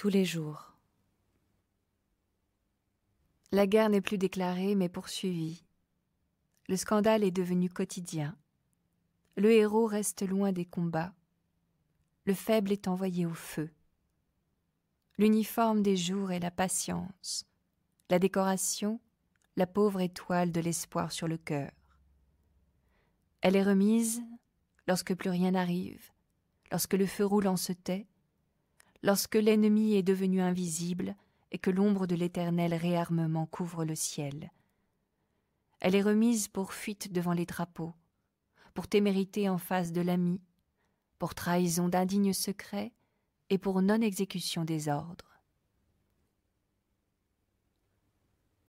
tous les jours. La guerre n'est plus déclarée mais poursuivie. Le scandale est devenu quotidien. Le héros reste loin des combats. Le faible est envoyé au feu. L'uniforme des jours est la patience, la décoration, la pauvre étoile de l'espoir sur le cœur. Elle est remise lorsque plus rien n'arrive, lorsque le feu roulant se tait, lorsque l'ennemi est devenu invisible et que l'ombre de l'éternel réarmement couvre le ciel. Elle est remise pour fuite devant les drapeaux, pour témérité en face de l'ami, pour trahison d'indignes secrets et pour non-exécution des ordres.